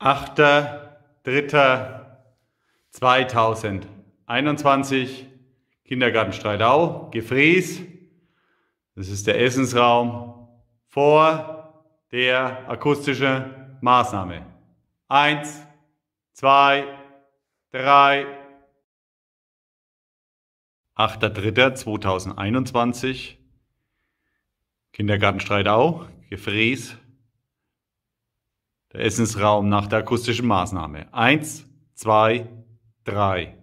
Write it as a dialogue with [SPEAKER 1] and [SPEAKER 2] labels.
[SPEAKER 1] 8.3.2021, Kindergarten Streitau, Gefries. Das ist der Essensraum vor der akustischen Maßnahme. Eins, zwei, drei. 8.3.2021, Kindergarten Streitau, Gefries. Der Essensraum nach der akustischen Maßnahme.
[SPEAKER 2] Eins, zwei, drei.